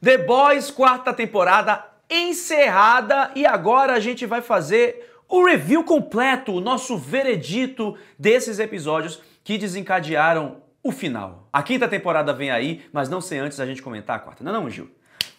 The Boys, quarta temporada encerrada e agora a gente vai fazer o review completo, o nosso veredito desses episódios que desencadearam o final. A quinta temporada vem aí, mas não sem antes a gente comentar a quarta. Não, é não, Gil?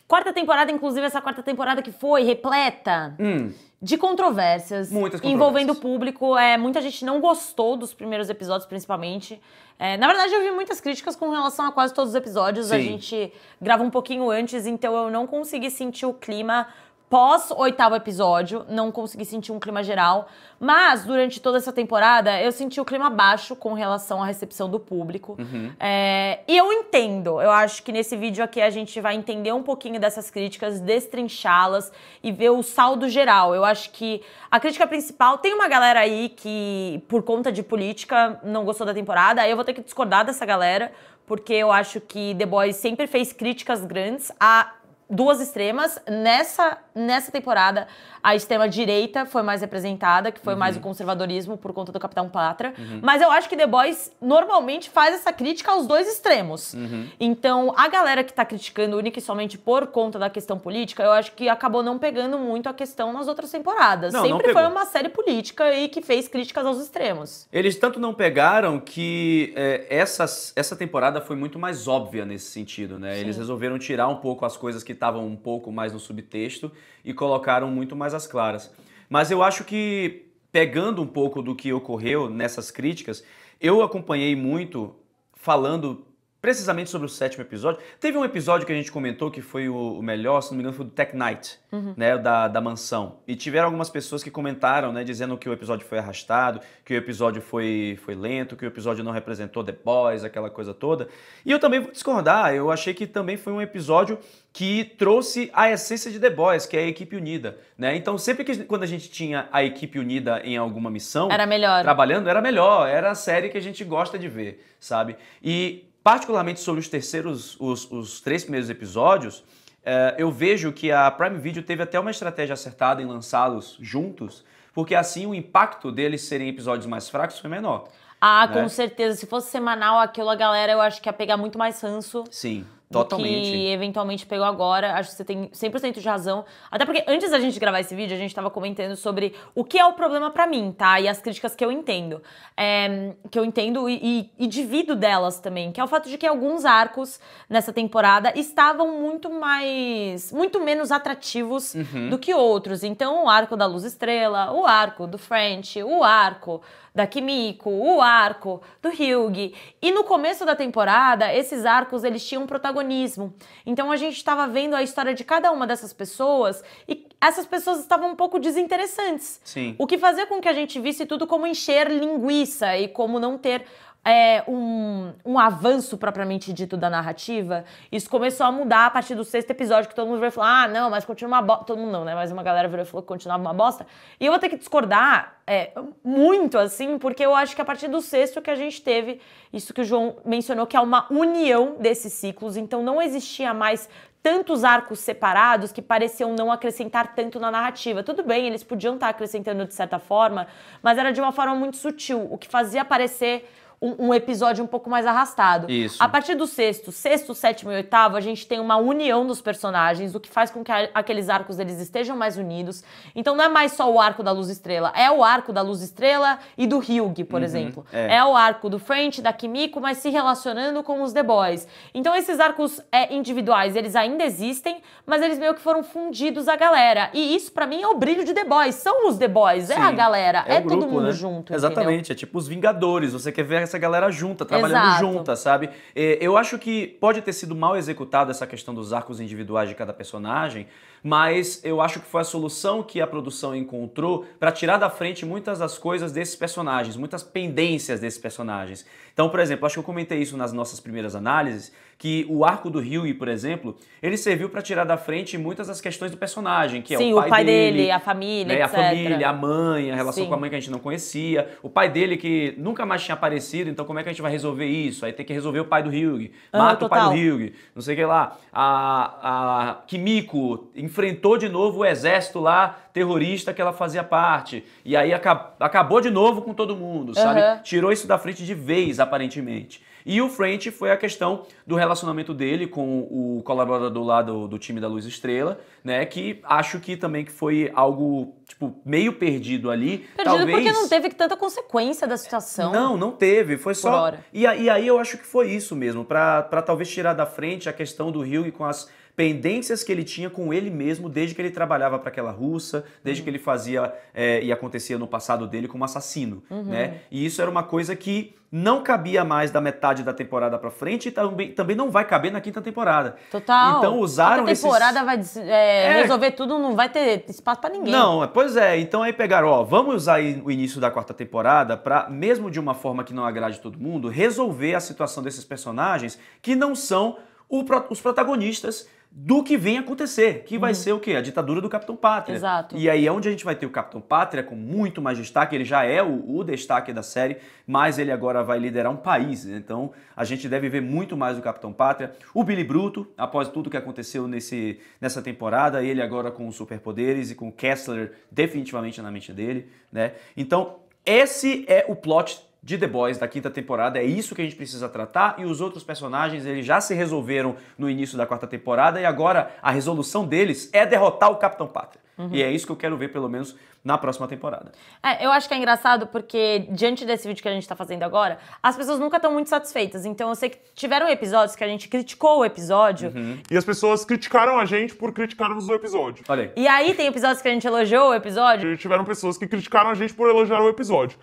Quarta temporada, inclusive, essa quarta temporada que foi repleta hum. de controvérsias, Muitas controvérsias envolvendo o público. É, muita gente não gostou dos primeiros episódios, principalmente. É, na verdade, eu vi muitas críticas com relação a quase todos os episódios. Sim. A gente grava um pouquinho antes, então eu não consegui sentir o clima pós oitavo episódio, não consegui sentir um clima geral, mas durante toda essa temporada eu senti o clima baixo com relação à recepção do público. Uhum. É, e eu entendo, eu acho que nesse vídeo aqui a gente vai entender um pouquinho dessas críticas, destrinchá-las e ver o saldo geral. Eu acho que a crítica principal tem uma galera aí que, por conta de política, não gostou da temporada, aí eu vou ter que discordar dessa galera. Porque eu acho que The Boys sempre fez críticas grandes a duas extremas. Nessa, nessa temporada, a extrema-direita foi mais representada, que foi uhum. mais o conservadorismo por conta do Capitão patra Uhum. Mas eu acho que The Boys normalmente faz essa crítica aos dois extremos. Uhum. Então, a galera que está criticando única e somente por conta da questão política, eu acho que acabou não pegando muito a questão nas outras temporadas. Não, Sempre não foi uma série política e que fez críticas aos extremos. Eles tanto não pegaram que é, essa, essa temporada foi muito mais óbvia nesse sentido, né? Sim. Eles resolveram tirar um pouco as coisas que estavam um pouco mais no subtexto e colocaram muito mais as claras. Mas eu acho que, pegando um pouco do que ocorreu nessas críticas, eu acompanhei muito falando precisamente sobre o sétimo episódio. Teve um episódio que a gente comentou que foi o, melhor, se não me engano, foi do Tech Night, uhum. né, da, da mansão. E tiveram algumas pessoas que comentaram, né, dizendo que o episódio foi arrastado, que o episódio foi, foi lento, que o episódio não representou The Boys, aquela coisa toda. E eu também vou discordar, eu achei que também foi um episódio que trouxe a essência de The Boys, que é a equipe unida, né? Então, sempre que quando a gente tinha a equipe unida em alguma missão, era melhor. Trabalhando era melhor, era a série que a gente gosta de ver, sabe? E particularmente sobre os terceiros, os, os três primeiros episódios, eh, eu vejo que a Prime Video teve até uma estratégia acertada em lançá-los juntos, porque assim o impacto deles serem episódios mais fracos foi menor. Ah, né? com certeza. Se fosse semanal, aquilo a galera eu acho que ia pegar muito mais ranço. Sim Totalmente. que eventualmente pegou agora. Acho que você tem 100% de razão. Até porque antes da gente gravar esse vídeo, a gente estava comentando sobre o que é o problema para mim, tá? E as críticas que eu entendo. É, que eu entendo e, e, e, divido delas também. Que é o fato de que alguns arcos nessa temporada estavam muito mais... Muito menos atrativos uhum. do que outros. Então, o arco da Luz Estrela, o arco do French, o arco da Kimiko, o arco do Hyug. E no começo da temporada, esses arcos, eles tinham protagonistas protagonismo. Então a gente estava vendo a história de cada uma dessas pessoas e essas pessoas estavam um pouco desinteressantes. Sim. O que fazia com que a gente visse tudo como encher linguiça e como não ter é, um, um avanço propriamente dito da narrativa, isso começou a mudar a partir do sexto episódio, que todo mundo virou e falou: ah, não, mas continua uma bosta. Todo mundo não, né? Mas uma galera virou e falou que continuava uma bosta. E eu vou ter que discordar é, muito, assim, porque eu acho que a partir do sexto que a gente teve, isso que o João mencionou, que é uma união desses ciclos, então não existia mais tantos arcos separados que pareciam não acrescentar tanto na narrativa. Tudo bem, eles podiam estar acrescentando de certa forma, mas era de uma forma muito sutil, o que fazia parecer um, um, episódio um pouco mais arrastado. Isso. A partir do sexto, sexto, sétimo e oitavo, a gente tem uma união dos personagens, o que faz com que a, aqueles arcos eles estejam mais unidos. Então não é mais só o arco da Luz Estrela, é o arco da Luz Estrela e do Hyug, por uhum, exemplo. É. é. o arco do French, da Kimiko, mas se relacionando com os The Boys. Então esses arcos é, individuais, eles ainda existem, mas eles meio que foram fundidos à galera. E isso para mim é o brilho de The Boys. São os The Boys, Sim, é a galera, é, é todo mundo né? junto. Exatamente, entendeu? é tipo os Vingadores. Você quer ver essa galera junta, trabalhando Exato. junta, sabe? É, eu acho que pode ter sido mal executado essa questão dos arcos individuais de cada personagem, mas eu acho que foi a solução que a produção encontrou para tirar da frente muitas das coisas desses personagens, muitas pendências desses personagens. Então, por exemplo, acho que eu comentei isso nas nossas primeiras análises, que o arco do Hughie, por exemplo, ele serviu para tirar da frente muitas das questões do personagem, que Sim, é o pai, o pai dele, dele, a família, né, etc. A família, a mãe, a relação Sim. com a mãe que a gente não conhecia, o pai dele que nunca mais tinha aparecido, então como é que a gente vai resolver isso? Aí tem que resolver o pai do Hughie, ah, mata o pai do Hughie, não sei o que lá. A, a Kimiko, enfrentou de novo o exército lá terrorista que ela fazia parte. E aí acabou de novo com todo mundo, sabe? Uhum. Tirou isso da frente de vez, aparentemente. E o frente foi a questão do relacionamento dele com o colaborador lá do, do, time da Luz Estrela, né? Que acho que também que foi algo, tipo, meio perdido ali. Perdido Talvez... porque não teve tanta consequência da situação. Não, não teve. Foi só... E, e aí eu acho que foi isso mesmo, para talvez tirar da frente a questão do e com as pendências que ele tinha com ele mesmo desde que ele trabalhava para aquela russa, desde uhum. que ele fazia é, e acontecia no passado dele como assassino, uhum. né? E isso era uma coisa que não cabia mais da metade da temporada para frente e também, também não vai caber na quinta temporada. Total. Então usaram essa temporada esses... vai é, é... resolver tudo, não vai ter espaço para ninguém. Não, pois é. Então aí pegaram, ó, vamos usar o início da quarta temporada para mesmo de uma forma que não agrade todo mundo, resolver a situação desses personagens que não são o, os protagonistas do que vem acontecer, que vai uhum. ser o quê? A ditadura do Capitão Pátria. Exato. E aí é onde a gente vai ter o Capitão Pátria com muito mais destaque, ele já é o, o, destaque da série, mas ele agora vai liderar um país, né? então a gente deve ver muito mais do Capitão Pátria. O Billy Bruto, após tudo que aconteceu nesse, nessa temporada, ele agora com os superpoderes e com o Kessler definitivamente na mente dele, né? Então, esse é o plot de The Boys da quinta temporada. É isso que a gente precisa tratar e os outros personagens eles já se resolveram no início da quarta temporada e agora a resolução deles é derrotar o Capitão Pátria. Uhum. E é isso que eu quero ver, pelo menos, na próxima temporada. É, eu acho que é engraçado porque, diante desse vídeo que a gente está fazendo agora, as pessoas nunca estão muito satisfeitas. Então, eu sei que tiveram episódios que a gente criticou o episódio. Uhum. E as pessoas criticaram a gente por criticarmos o episódio. Olha aí. E aí tem episódios que a gente elogiou o episódio. E tiveram pessoas que criticaram a gente por elogiar o episódio.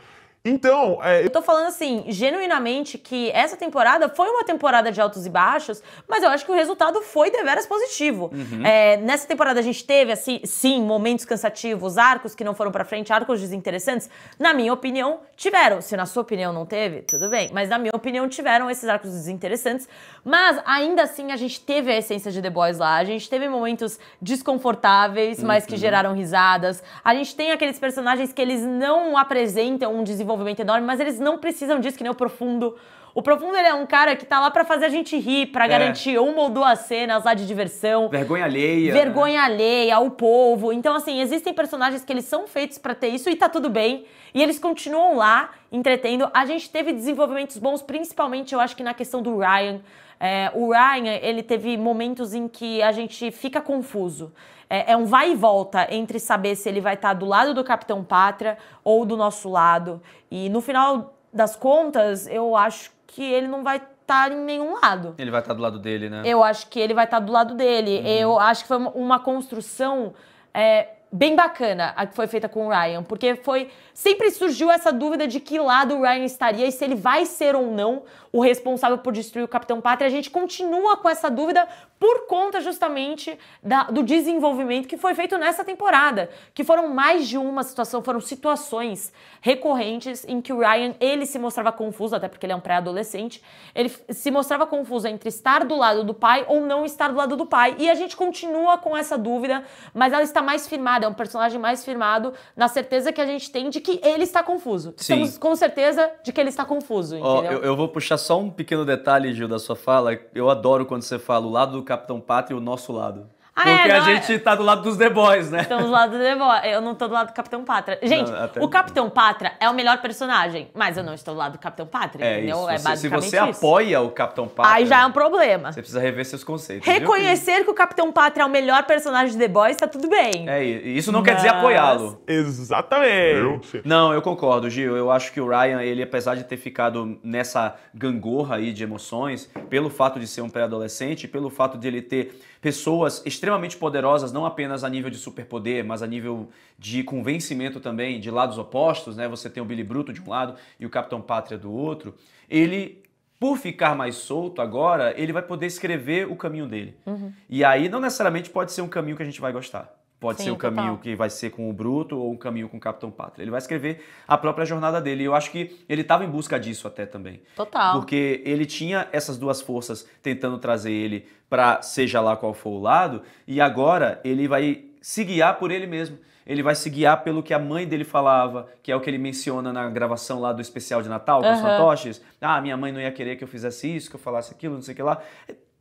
Então, é... eu tô falando assim, genuinamente, que essa temporada foi uma temporada de altos e baixos, mas eu acho que o resultado foi deveras positivo. Uhum. É, nessa temporada a gente teve, assim, sim, momentos cansativos, arcos que não foram para frente, arcos desinteressantes. Na minha opinião, tiveram. Se na sua opinião não teve, tudo bem. Mas na minha opinião, tiveram esses arcos desinteressantes. Mas ainda assim, a gente teve a essência de The Boys lá. A gente teve momentos desconfortáveis, uhum. mas que uhum. geraram risadas. A gente tem aqueles personagens que eles não apresentam um desenvolvimento desenvolvimento enorme, mas eles não precisam disso, que nem o Profundo. O Profundo ele é um cara que tá lá para fazer a gente rir, para é. garantir uma ou duas cenas lá de diversão. Vergonha alheia. Vergonha né? alheia ao povo. Então, assim, existem personagens que eles são feitos para ter isso e tá tudo bem. E eles continuam lá, entretendo. A gente teve desenvolvimentos bons, principalmente, eu acho que na questão do Ryan. É, o Ryan, ele teve momentos em que a gente fica confuso é, é um vai e volta entre saber se ele vai estar tá do lado do Capitão Pátria ou do nosso lado. E no final das contas, eu acho que ele não vai estar tá em nenhum lado. Ele vai estar tá do lado dele, né? Eu acho que ele vai estar tá do lado dele. Uhum. Eu acho que foi uma construção é, bem bacana a que foi feita com o Ryan, porque foi sempre surgiu essa dúvida de que lado o Ryan estaria e se ele vai ser ou não o responsável por destruir o Capitão Pátria. A gente continua com essa dúvida por conta justamente da, do desenvolvimento que foi feito nessa temporada, que foram mais de uma situação, foram situações recorrentes em que o Ryan, ele se mostrava confuso, até porque ele é um pré-adolescente, ele se mostrava confuso entre estar do lado do pai ou não estar do lado do pai. E a gente continua com essa dúvida, mas ela está mais firmada, é um personagem mais firmado na certeza que a gente tem de que ele está confuso. Sim. Estamos com certeza de que ele está confuso, entendeu? Oh, eu, eu vou puxar só um pequeno detalhe, Gil, da sua fala. Eu adoro quando você fala o lado do Capitão Pátria e o nosso lado. Ah, é, Porque é, a gente é... tá do lado dos The Boys, né? Estamos do lado do The Boys. É, eu não tô do lado do Capitão Patra. Gente, não, o Capitão Patra é o melhor personagem, mas eu não estou do lado do Capitão Patra. é entendeu? Isso. É basicamente Se você isso. apoia o Capitão Patra, Aí já é um problema. Você precisa rever seus conceitos. Reconhecer viu? que o Capitão Patra é o melhor personagem de The Boys, tá tudo bem. É, isso não mas... quer dizer apoiá-lo. Exatamente. Não, eu concordo, Gil. Eu acho que o Ryan, ele apesar de ter ficado nessa gangorra aí de emoções, pelo fato de ser um pré-adolescente, pelo fato de ele ter pessoas extremamente poderosas, não apenas a nível de superpoder, mas a nível de convencimento também, de lados opostos, né? Você tem o Billy Bruto de um lado e o Capitão Pátria do outro. Ele por ficar mais solto agora, ele vai poder escrever o caminho dele. Uhum. E aí não necessariamente pode ser um caminho que a gente vai gostar. Pode Sim, ser o total. caminho que vai ser com o Bruto ou um caminho com o Capitão Pátria. Ele vai escrever a própria jornada dele. E eu acho que ele estava em busca disso até também. Total. Porque ele tinha essas duas forças tentando trazer ele para seja lá qual for o lado, e agora ele vai se guiar por ele mesmo. Ele vai se guiar pelo que a mãe dele falava, que é o que ele menciona na gravação lá do especial de Natal com uhum. os fantoches. Ah, minha mãe não ia querer que eu fizesse isso, que eu falasse aquilo, não sei o que lá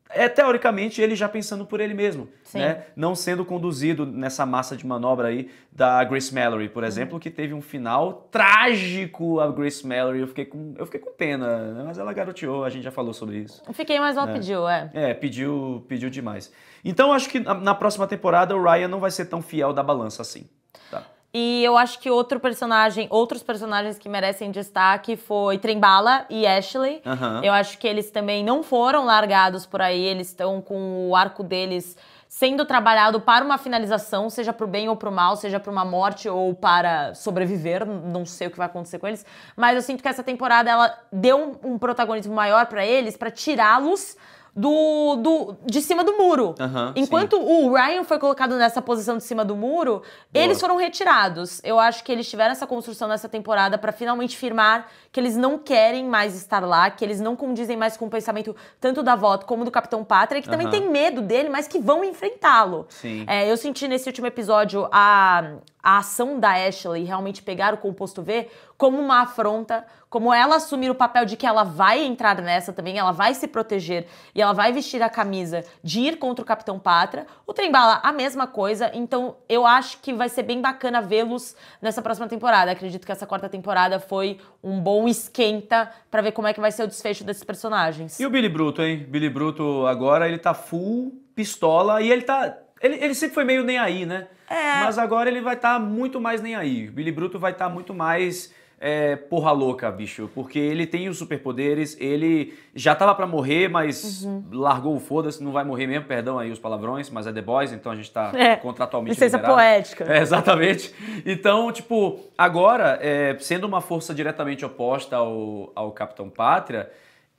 é teoricamente ele já pensando por ele mesmo, Sim. né? Não sendo conduzido nessa massa de manobra aí da Grace Mallory, por uhum. exemplo, uhum. que teve um final trágico a Grace Mallory. Eu fiquei com, eu fiquei com pena, né? mas ela garoteou, a gente já falou sobre isso. Eu Fiquei, mas ela né? pediu, é. É, pediu, pediu demais. Então acho que na, na próxima temporada o Ryan não vai ser tão fiel da balança assim. Tá? E eu acho que outro personagem, outros personagens que merecem destaque foi Trembala e Ashley. Uhum. Eu acho que eles também não foram largados por aí, eles estão com o arco deles sendo trabalhado para uma finalização, seja para o bem ou para o mal, seja para uma morte ou para sobreviver, não sei o que vai acontecer com eles, mas eu sinto que essa temporada ela deu um, um protagonismo maior para eles, para tirá-los do, do de cima do muro. Enquanto sim. o Ryan foi colocado nessa posição de cima do muro, Boa. eles foram retirados. Eu acho que eles tiveram essa construção nessa temporada para finalmente firmar que eles não querem mais estar lá, que eles não condizem mais com o pensamento tanto da Voto como do Capitão Pátria, que também tem medo dele, mas que vão enfrentá-lo. É, eu senti nesse último episódio a, a ação da Ashley realmente pegar o composto V como uma afronta, como ela assumir o papel de que ela vai entrar nessa também, ela vai se proteger e ela vai vestir a camisa de ir contra o Capitão Pátria. O Trembala, a mesma coisa, então eu acho que vai ser bem bacana vê-los nessa próxima temporada. Acredito que essa quarta temporada foi um bom esquenta para ver como é que vai ser o desfecho desses personagens. E o Billy Bruto, hein? Billy Bruto agora ele tá full pistola e ele tá ele, ele sempre foi meio nem aí, né? É. Mas agora ele vai estar tá muito mais nem aí. Billy Bruto vai estar tá muito mais é, porra louca, bicho. Porque ele tem os superpoderes, ele já tava para morrer, mas uhum. largou o foda-se, não vai morrer mesmo, perdão aí os palavrões, mas é The Boys, então a gente tá é. contratualmente Licença é liberado. poética. É, exatamente. Então, tipo, agora, é, sendo uma força diretamente oposta ao, ao Capitão Pátria,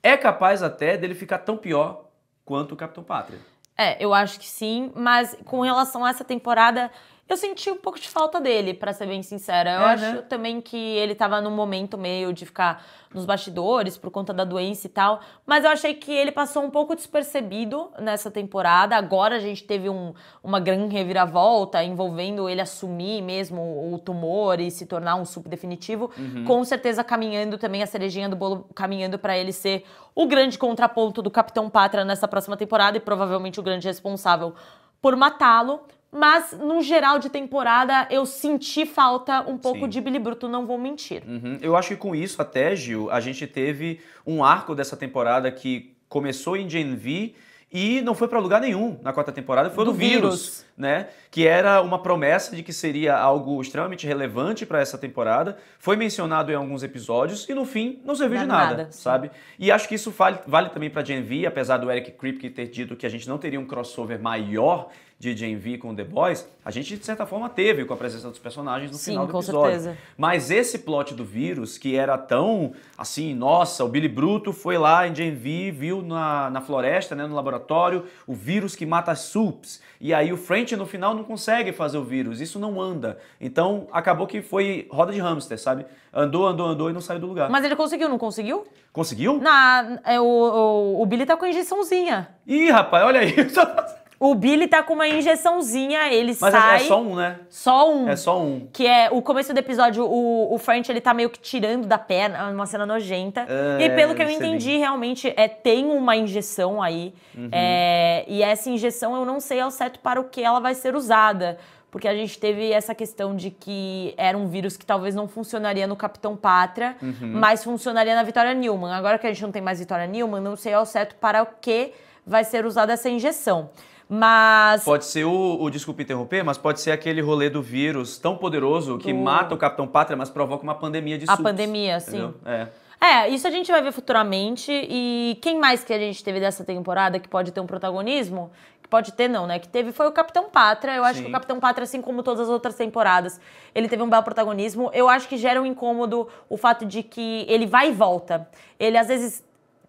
é capaz até dele ficar tão pior quanto o Capitão Pátria. É, eu acho que sim, mas com relação a essa temporada, eu senti um pouco de falta dele, para ser bem sincera. Eu é, acho né? também que ele tava num momento meio de ficar nos bastidores por conta da doença e tal, mas eu achei que ele passou um pouco despercebido nessa temporada. Agora a gente teve um, uma grande reviravolta envolvendo ele assumir mesmo o tumor e se tornar um super definitivo, uhum. com certeza caminhando também a cerejinha do bolo caminhando para ele ser o grande contraponto do Capitão Pátria nessa próxima temporada e provavelmente o grande responsável por matá-lo. Mas, no geral de temporada, eu senti falta um pouco Sim. de Billy Bruto, não vou mentir. Uhum. Eu acho que com isso, até, Gil, a gente teve um arco dessa temporada que começou em Gen V e não foi para lugar nenhum na quarta temporada, foi do, vírus, vírus, né? Que era uma promessa de que seria algo extremamente relevante para essa temporada, foi mencionado em alguns episódios e no fim não serviu de nada, nada sabe? E acho que isso vale, vale também para Gen V, apesar do Eric Kripke ter dito que a gente não teria um crossover maior de Gen V com The Boys, a gente de certa forma teve com a presença dos personagens no Sim, final do com episódio. Certeza. Mas esse plot do vírus, que era tão assim, nossa, o Billy Bruto foi lá em Gen V, viu na, na floresta, né, no laboratório, o vírus que mata as sups. E aí o French no final não consegue fazer o vírus, isso não anda. Então acabou que foi roda de hamster, sabe? Andou, andou, andou e não saiu do lugar. Mas ele conseguiu, não conseguiu? Conseguiu? Na, é, o, o, o Billy tá com a injeçãozinha. Ih, rapaz, olha isso. O Billy tá com uma injeçãozinha, ele Mas sai... Mas é, é só um, né? Só um. É só um. Que é o começo do episódio, o, o French, ele tá meio que tirando da perna, é uma cena nojenta. Ah, é, e pelo que eu entendi, bem. realmente, é, tem uma injeção aí. Uhum. É, e essa injeção, eu não sei ao certo para o que ela vai ser usada. Porque a gente teve essa questão de que era um vírus que talvez não funcionaria no Capitão Pátria, uhum. mas funcionaria na Vitória Newman. Agora que a gente não tem mais Vitória Newman, não sei ao certo para o que vai ser usada essa injeção. Mas. Pode ser o, o, Desculpa interromper, mas pode ser aquele rolê do vírus tão poderoso que do... mata o Capitão Pátria, mas provoca uma pandemia de surtos, A pandemia, sim. É. É, isso a gente vai ver futuramente. E quem mais que a gente teve dessa temporada que pode ter um protagonismo? Que pode ter, não, né? Que teve foi o Capitão Pátria. Eu acho que o Capitão Pátria, assim como todas as outras temporadas, ele teve um belo protagonismo. Eu acho que gera um incômodo o fato de que ele vai e volta. Ele às vezes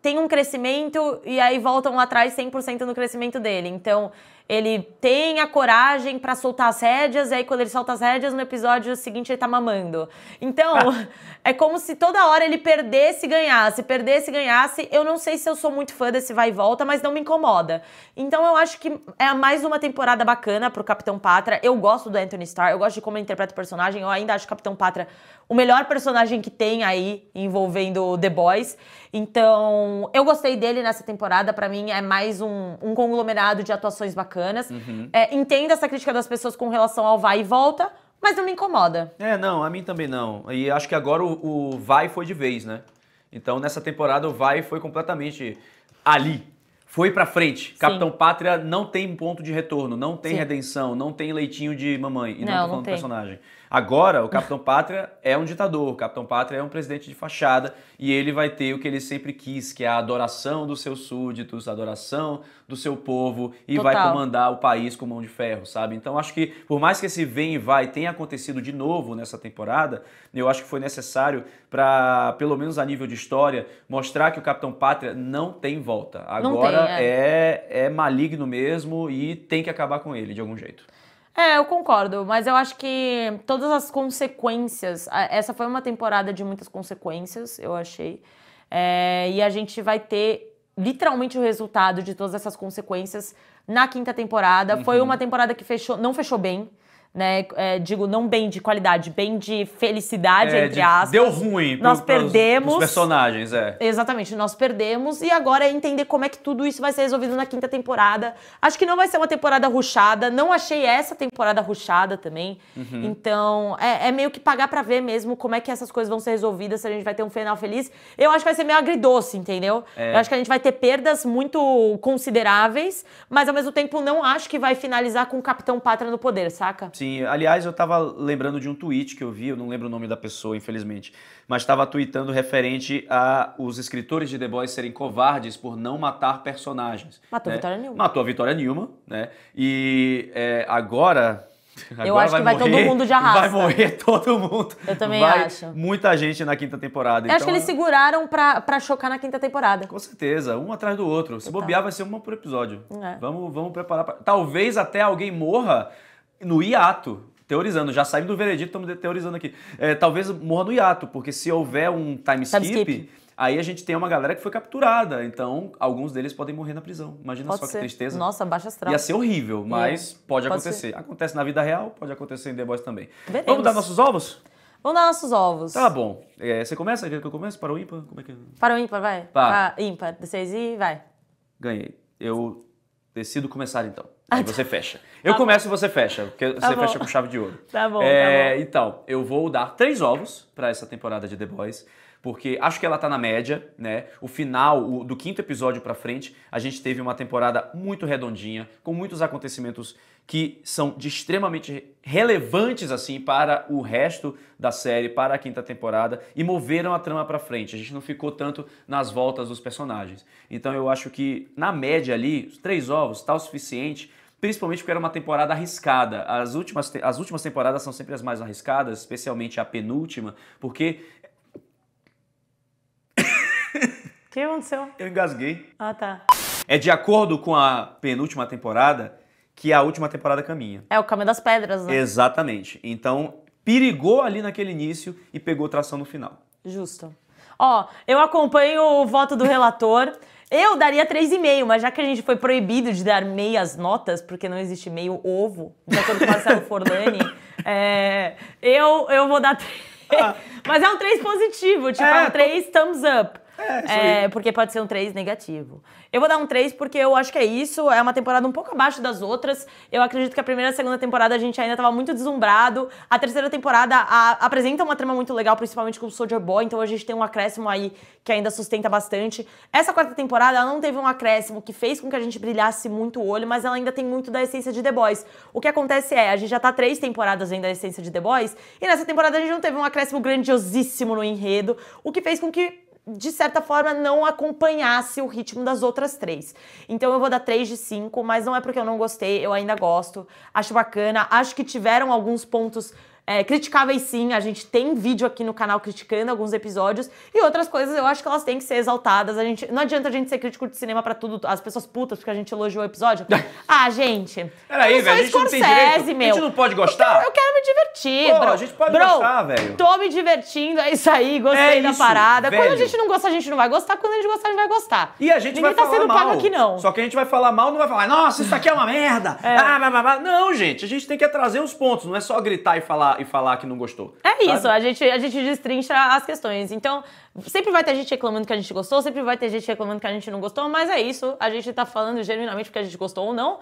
tem um crescimento e aí voltam atrás 100% no crescimento dele. Então, ele tem a coragem para soltar as rédeas, e aí quando ele solta as rédeas, no episódio seguinte ele tá mamando. Então, é como se toda hora ele perdesse e ganhasse, perdesse e ganhasse. Eu não sei se eu sou muito fã desse vai e volta, mas não me incomoda. Então eu acho que é mais uma temporada bacana pro Capitão Patra. Eu gosto do Anthony Starr, eu gosto de como ele interpreta o personagem, eu ainda acho o Capitão Patra o melhor personagem que tem aí envolvendo The Boys. Então, eu gostei dele nessa temporada, para mim é mais um, um conglomerado de atuações bacanas bacanas. Uhum. É, entendo essa crítica das pessoas com relação ao vai e volta, mas não me incomoda. É, não, a mim também não. E acho que agora o, o vai foi de vez, né? Então nessa temporada o vai foi completamente ali. Foi pra frente. Sim. Capitão Pátria não tem ponto de retorno, não tem Sim. redenção, não tem leitinho de mamãe. E não, não tô falando não personagem. Agora, o Capitão Pátria é um ditador, o Capitão Pátria é um presidente de fachada e ele vai ter o que ele sempre quis, que é a adoração dos seus súditos, a adoração do seu povo e Total. vai comandar o país com mão de ferro, sabe? Então, acho que por mais que esse vem e vai tenha acontecido de novo nessa temporada, eu acho que foi necessário para, pelo menos a nível de história, mostrar que o Capitão Pátria não tem volta. Agora tem, é. É, é maligno mesmo e tem que acabar com ele de algum jeito. É, eu concordo, mas eu acho que todas as consequências. Essa foi uma temporada de muitas consequências, eu achei. É, e a gente vai ter literalmente o resultado de todas essas consequências na quinta temporada. Uhum. Foi uma temporada que fechou, não fechou bem né? É, digo, não bem de qualidade, bem de felicidade, é, entre de, aspas. Deu ruim, nós pro, perdemos. Os personagens, é. Exatamente, nós perdemos e agora é entender como é que tudo isso vai ser resolvido na quinta temporada. Acho que não vai ser uma temporada ruchada, não achei essa temporada ruchada também. Uhum. Então, é, é, meio que pagar para ver mesmo como é que essas coisas vão ser resolvidas, se a gente vai ter um final feliz. Eu acho que vai ser meio agridoce, entendeu? É. Eu acho que a gente vai ter perdas muito consideráveis, mas ao mesmo tempo não acho que vai finalizar com o Capitão Pátria no poder, saca? Sim, aliás, eu estava lembrando de um tweet que eu vi, eu não lembro o nome da pessoa, infelizmente, mas estava tweetando referente a os escritores de The Boys serem covardes por não matar personagens. Matou né? a Vitória Nilma. Matou a Vitória Nilma, né? E é, agora, Agora eu acho vai que vai morrer, todo mundo de arrasta. Vai morrer todo mundo. Eu também vai acho. Muita gente na quinta temporada. Eu então, acho que então eles seguraram pra, pra chocar na quinta temporada. Com certeza, um atrás do outro. Se bobear, vai ser uma por episódio. É. Vamos, vamos preparar. Pra... Talvez até alguém morra no hiato, teorizando, já saímos do veredito, estamos teorizando aqui. É, talvez morra no hiato, porque se houver um time, skip, time skip, aí a gente tem uma galera que foi capturada. Então, alguns deles podem morrer na prisão. Imagina pode só ser. que tristeza. Nossa, baixa astral. Ia ser horrível, mas é. pode, pode, acontecer. Ser. Acontece na vida real, pode acontecer em The Boys também. Veremos. Vamos dar nossos ovos? Vamos dar nossos ovos. Tá bom. É, você começa? Quer que eu comece? Para o ímpar? Como é que é? Para o ímpar, vai. Tá. Para ímpar. Vocês e vai. Ganhei. Eu decido começar então. Aí ah, tá. você fecha. Eu tá começo e você fecha, porque tá você bom. fecha com chave de ouro. Tá bom, tá é, tá bom. Então, eu vou dar três ovos para essa temporada de The Boys porque acho que ela tá na média, né? O final o, do quinto episódio para frente, a gente teve uma temporada muito redondinha, com muitos acontecimentos que são de extremamente relevantes assim para o resto da série, para a quinta temporada e moveram a trama para frente. A gente não ficou tanto nas voltas dos personagens. Então eu acho que na média ali, três ovos tá o suficiente principalmente porque era uma temporada arriscada. As últimas, as últimas temporadas são sempre as mais arriscadas, especialmente a penúltima, porque o que aconteceu? Eu engasguei. Ah, tá. É de acordo com a penúltima temporada que a última temporada é caminha. É o caminho das pedras, né? Exatamente. Então, perigou ali naquele início e pegou tração no final. Justo. Ó, eu acompanho o voto do relator. Eu daria 3,5, mas já que a gente foi proibido de dar meias notas, porque não existe meio ovo, de acordo com o Marcelo Forlani, é, eu, eu vou dar 3. Ah. Mas é um 3 positivo, tipo, é, é um 3 tô... thumbs up. É, é, porque pode ser um 3 negativo. Eu vou dar um 3 porque eu acho que é isso. É uma temporada um pouco abaixo das outras. Eu acredito que a primeira e a segunda temporada a gente ainda estava muito deslumbrado. A terceira temporada a, apresenta uma trama muito legal, principalmente com o Soldier Boy. Então a gente tem um acréscimo aí que ainda sustenta bastante. Essa quarta temporada ela não teve um acréscimo que fez com que a gente brilhasse muito o olho, mas ela ainda tem muito da essência de The Boys. O que acontece é, a gente já tá três temporadas vendo a essência de The Boys. E nessa temporada a gente não teve um acréscimo grandiosíssimo no enredo. O que fez com que de certa forma, não acompanhasse o ritmo das outras três. Então eu vou dar três de cinco mas não é porque eu não gostei, eu ainda gosto, acho bacana, acho que tiveram alguns pontos é, criticáveis sim, a gente tem vídeo aqui no canal criticando alguns episódios e outras coisas eu acho que elas têm que ser exaltadas. A gente, não adianta a gente ser crítico de cinema para tudo, as pessoas putas porque a gente elogiou o episódio. ah, gente. Peraí, velho, a gente Scorsese, não tem direito. Meu. A gente não pode gostar? Eu, eu quero me divertir, Pô, bro. A gente pode bro, gostar, velho. Tô me divertindo, é isso aí, gostei é da parada. Velho. Quando a gente não gosta, a gente não vai gostar. Quando a gente gostar, a gente vai gostar. E a gente Ninguém vai tá falar sendo mal. pago aqui, não. Só que a gente vai falar mal, não vai falar, nossa, isso aqui é uma merda. É. Ah, blá, blá, blá. Não, gente, a gente tem que trazer os pontos, não é só gritar e falar e falar que não gostou. É sabe? isso, a gente, a gente destrincha as questões. Então, sempre vai ter gente reclamando que a gente gostou, sempre vai ter gente reclamando que a gente não gostou, mas é isso. A gente tá falando genuinamente porque a gente gostou ou não.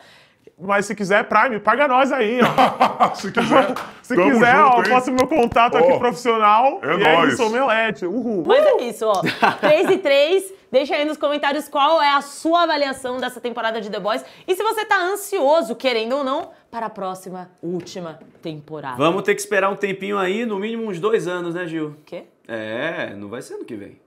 Mas se quiser, Prime, paga nós aí, ó. se quiser. se quiser, junto, ó, hein? meu contato oh, aqui profissional. É e nóis. aí, sou Melete. Uhul. Mas é isso, ó. 3 e 3. Deixa aí nos comentários qual é a sua avaliação dessa temporada de The Boys. E se você tá ansioso, querendo ou não, para a próxima, última temporada. Vamos ter que esperar um tempinho aí, no mínimo uns dois anos, né, Gil? Quê? É, não vai ser ano que vem.